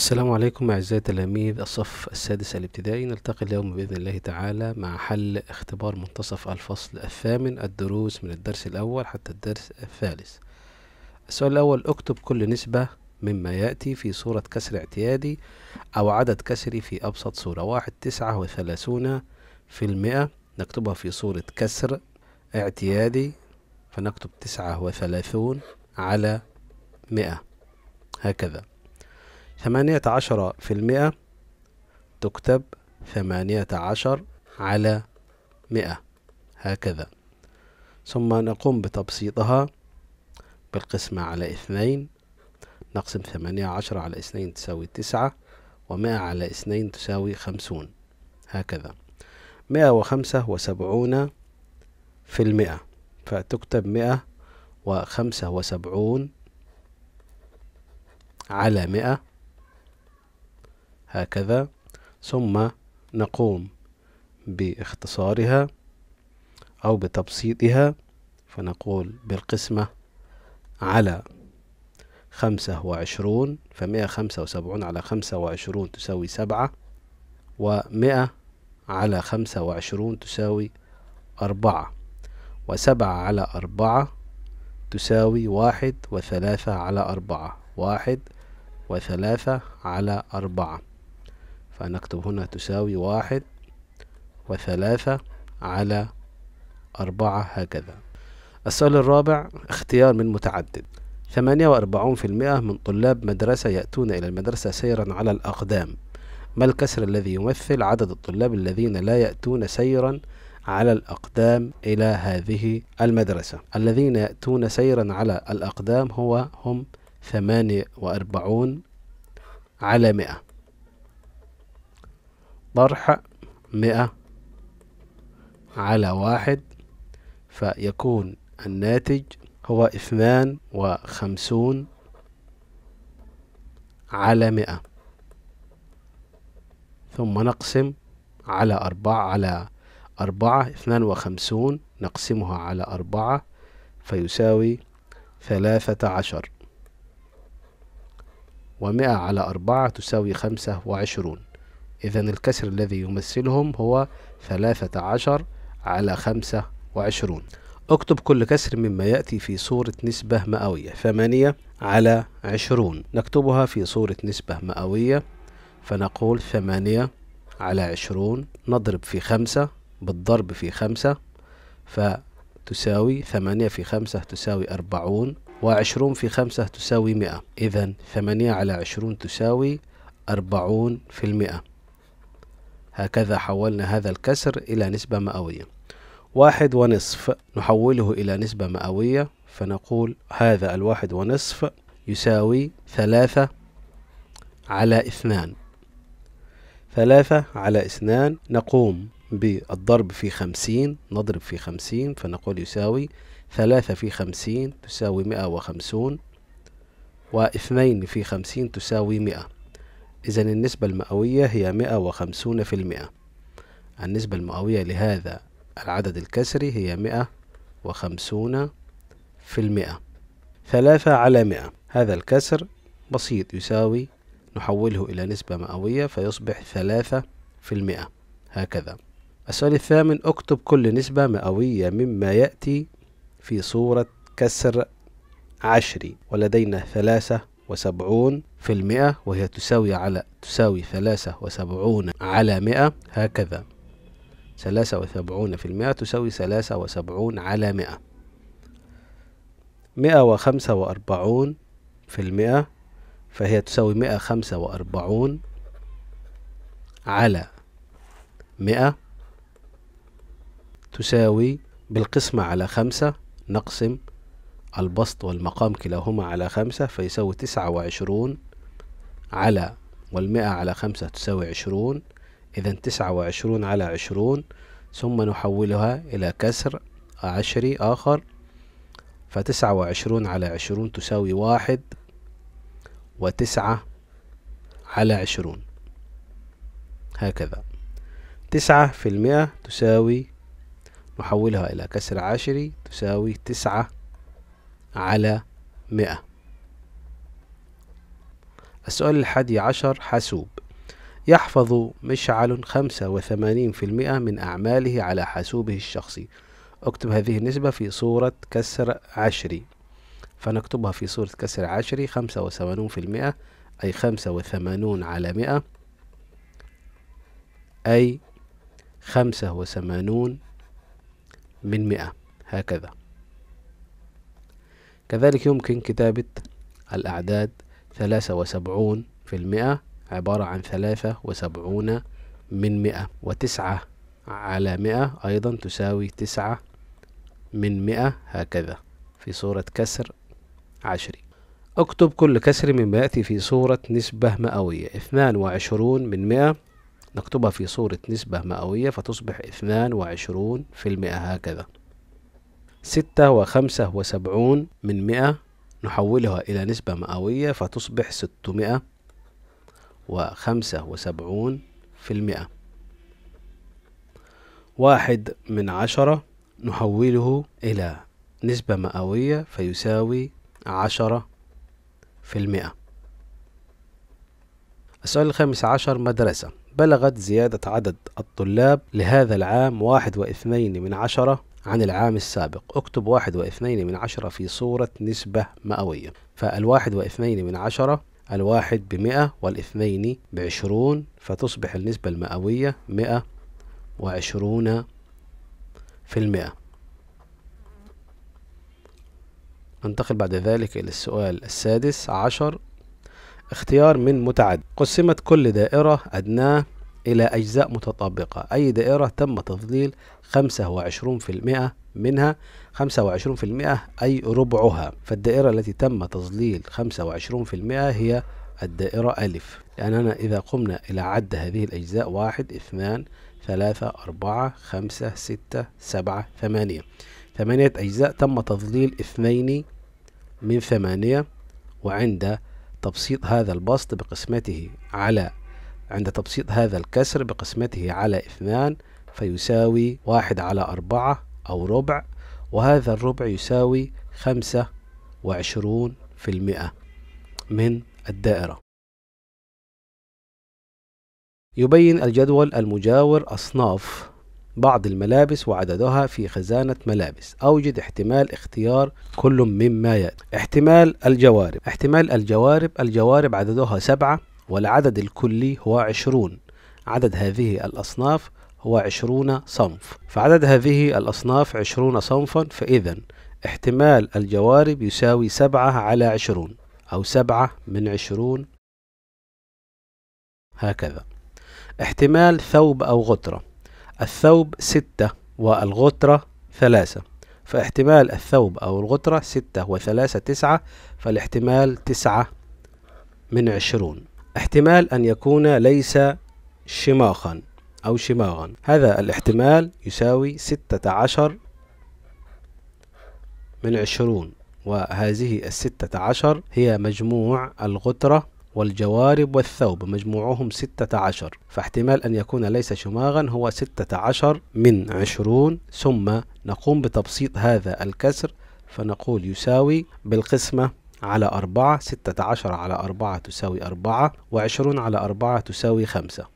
السلام عليكم أعزائي تلاميذ الصف السادس الابتدائي نلتقي اليوم بإذن الله تعالى مع حل اختبار منتصف الفصل الثامن الدروس من الدرس الأول حتى الدرس الثالث السؤال الأول اكتب كل نسبة مما يأتي في صورة كسر اعتيادي أو عدد كسري في أبسط صورة واحد تسعة وثلاثون في المئة نكتبها في صورة كسر اعتيادي فنكتب تسعة وثلاثون على مئة هكذا ثمانية عشر في المئة تكتب ثمانية عشر على مئة هكذا ثم نقوم بتبسيطها بالقسمة على اثنين نقسم ثمانية عشر على اثنين تساوي تسعة ومئة على اثنين تساوي خمسون هكذا مئة وخمسة وسبعون في المئة فتكتب مئة وخمسة وسبعون على مئة هكذا ثم نقوم باختصارها أو بتبسيطها فنقول بالقسمة على خمسة وعشرون فمئة خمسة وسبعون على خمسة وعشرون تساوي سبعة ومئة على خمسة وعشرون تساوي أربعة وسبعة على أربعة تساوي واحد وثلاثة على أربعة واحد وثلاثة على أربعة فنكتب هنا تساوي واحد وثلاثة على أربعة هكذا السؤال الرابع اختيار من متعدد ثمانية وأربعون في المئة من طلاب مدرسة يأتون إلى المدرسة سيرا على الأقدام ما الكسر الذي يمثل عدد الطلاب الذين لا يأتون سيرا على الأقدام إلى هذه المدرسة الذين يأتون سيرا على الأقدام هو هم ثمانية وأربعون على مئة طرح مئة على واحد فيكون الناتج هو اثنان وخمسون على مئة ثم نقسم على أربعة على أربعة اثنان وخمسون نقسمها على أربعة فيساوي ثلاثة عشر ومئة على أربعة تساوي خمسة وعشرون إذا الكسر الذي يمثلهم هو ثلاثة عشر على خمسة وعشرون اكتب كل كسر مما يأتي في صورة نسبة مئوية ثمانية على عشرون نكتبها في صورة نسبة مئوية فنقول ثمانية على عشرون نضرب في خمسة بالضرب في خمسة فتساوي ثمانية في خمسة تساوي أربعون وعشرون في خمسة تساوي مئة إذا ثمانية على عشرون تساوي أربعون في المئة هكذا حولنا هذا الكسر إلى نسبة مئوية واحد ونصف نحوله إلى نسبة مئوية فنقول هذا الواحد ونصف يساوي ثلاثة على اثنان ثلاثة على اثنان نقوم بالضرب في خمسين نضرب في خمسين فنقول يساوي ثلاثة في خمسين تساوي مئة وخمسون واثنين في خمسين تساوي مئة إذا النسبة المئوية هي 150% النسبة المئوية لهذا العدد الكسري هي 150 في المئة ثلاثة على مئة هذا الكسر بسيط يساوي نحوله إلى نسبة مئوية فيصبح ثلاثة في المئة هكذا السؤال الثامن اكتب كل نسبة مئوية مما يأتي في صورة كسر عشري ولدينا ثلاثة وسبعون في المئة وهي تساوي على تساوي ثلاثة وسبعون على مئة هكذا ثلاثة وسبعون في المئة تساوي ثلاثة وسبعون على مئة مئة وخمسة وأربعون في المئة فهي تساوي مئة خمسة وأربعون على مئة تساوي بالقسمة على خمسة نقسم البسط والمقام كلاهما على خمسة فيساوي تسعة وعشرون على والمئة على خمسة تساوي عشرون إذا تسعة وعشرون على عشرون ثم نحولها إلى كسر عشري آخر فتسعة وعشرون على عشرون تساوي واحد وتسعة على عشرون هكذا تسعة في المئة تساوي نحولها إلى كسر عشري تساوي تسعة على مئة السؤال الحادي عشر حاسوب يحفظ مشعل خمسة وثمانين في المئة من أعماله على حاسوبه الشخصي اكتب هذه النسبة في صورة كسر عشري فنكتبها في صورة كسر عشري خمسة وثمانون في المئة أي خمسة وثمانون على مئة أي خمسة وثمانون من مئة هكذا كذلك يمكن كتابة الأعداد ثلاثة وسبعون في المئة عبارة عن ثلاثة وسبعون من مئة وتسعة على مئة أيضا تساوي تسعة من مئة هكذا في صورة كسر عشري اكتب كل كسر مما يأتي في صورة نسبة مئوية اثنان وعشرون من مئة نكتبها في صورة نسبة مئوية فتصبح اثنان وعشرون في المئة هكذا ستة وخمسة وسبعون من مئة نحولها إلى نسبة مئوية فتصبح ستمائة وخمسة وسبعون في المئة واحد من عشرة نحوله إلى نسبة مئوية فيساوي عشرة في المئة السؤال الخامس عشر مدرسة بلغت زيادة عدد الطلاب لهذا العام واحد واثنين من عشرة عن العام السابق اكتب واحد واثنين من عشرة في صورة نسبة مئوية فالواحد واثنين من عشرة الواحد بمئة والاثنين بعشرون فتصبح النسبة المئوية مئة وعشرون في المئة ننتقل بعد ذلك إلى السؤال السادس عشر اختيار من متعدد قسمت كل دائرة أدناه إلى أجزاء متطابقة أي دائرة تم تفضيل 25% منها 25% أي ربعها فالدائرة التي تم تظليل 25% هي الدائرة ألف لأننا يعني إذا قمنا إلى عد هذه الأجزاء واحد اثنان ثلاثة أربعة خمسة ستة سبعة ثمانية ثمانية أجزاء تم تظليل اثنين من ثمانية وعند تبسيط هذا البسط بقسمته على عند تبسيط هذا الكسر بقسمته على اثنان فيساوي واحد على أربعة أو ربع وهذا الربع يساوي خمسة وعشرون في المئة من الدائرة يبين الجدول المجاور أصناف بعض الملابس وعددها في خزانة ملابس أوجد احتمال اختيار كل مما يأتي احتمال الجوارب احتمال الجوارب الجوارب عددها سبعة والعدد الكلي هو عشرون عدد هذه الأصناف هو عشرون صنف فعدد هذه الأصناف عشرون صنفا فإذا احتمال الجوارب يساوي سبعة على عشرون أو سبعة من عشرون هكذا احتمال ثوب أو غترة الثوب ستة والغترة ثلاثة فاحتمال الثوب أو الغترة ستة وثلاثة تسعة فالاحتمال تسعة من عشرون احتمال أن يكون ليس شماخا أو شماغا هذا الاحتمال يساوي ستة عشر من عشرون وهذه الستة عشر هي مجموع الغترة والجوارب والثوب مجموعهم ستة عشر فاحتمال أن يكون ليس شماغا هو ستة عشر من عشرون ثم نقوم بتبسيط هذا الكسر فنقول يساوي بالقسمة على أربعة ستة عشر على أربعة تساوي أربعة وعشرون على أربعة تساوي خمسة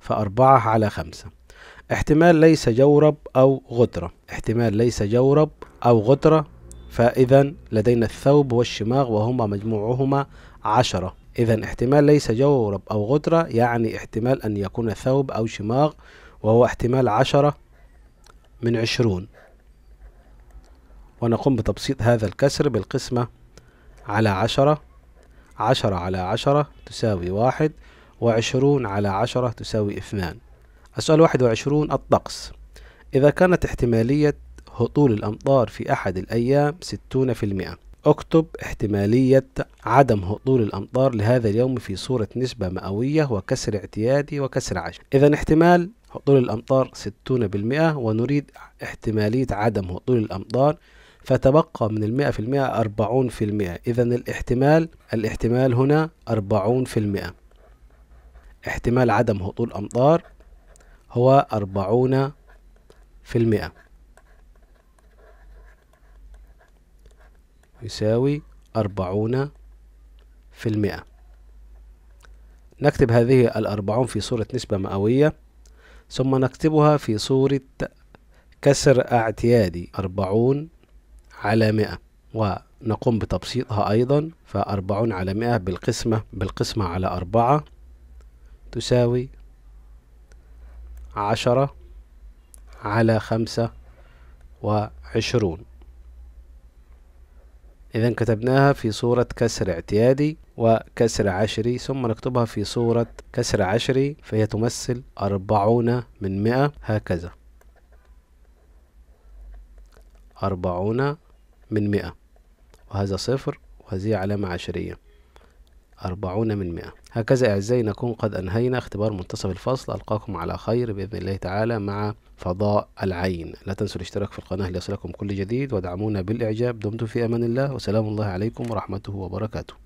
فأربعة على خمسة احتمال ليس جورب أو غترة احتمال ليس جورب أو غترة فإذا لدينا الثوب والشماغ وهما مجموعهما عشرة إذا احتمال ليس جورب أو غترة يعني احتمال أن يكون ثوب أو شماغ وهو احتمال عشرة من عشرون ونقوم بتبسيط هذا الكسر بالقسمة على عشرة عشرة على عشرة تساوي واحد وعشرون على عشرة تساوي اثنان السؤال واحد وعشرون الطقس إذا كانت احتمالية هطول الأمطار في أحد الأيام ستون في المئة اكتب احتمالية عدم هطول الأمطار لهذا اليوم في صورة نسبة مئوية وكسر اعتيادي وكسر عشر إذا احتمال هطول الأمطار ستون بالمئة ونريد احتمالية عدم هطول الأمطار فتبقى من المئة في المئة أربعون في المئة إذا الاحتمال الاحتمال هنا أربعون في المئة احتمال عدم هطول أمطار هو أربعون في المئة يساوي أربعون في المئة نكتب هذه الأربعون في صورة نسبة مئوية ثم نكتبها في صورة كسر اعتيادي أربعون على 100 ونقوم بتبسيطها أيضا فأربعون على 100 بالقسمة بالقسمة على أربعة تساوي عشرة على خمسة وعشرون إذا كتبناها في صورة كسر اعتيادي وكسر عشري ثم نكتبها في صورة كسر عشري فهي تمثل أربعون من مئة هكذا أربعون من مئة وهذا صفر وهذه علامة عشرية أربعون من مئة هكذا أعزائي نكون قد أنهينا اختبار منتصف الفصل ألقاكم على خير بإذن الله تعالى مع فضاء العين لا تنسوا الاشتراك في القناة ليصلكم كل جديد ودعمونا بالإعجاب دمتم في أمان الله وسلام الله عليكم ورحمته وبركاته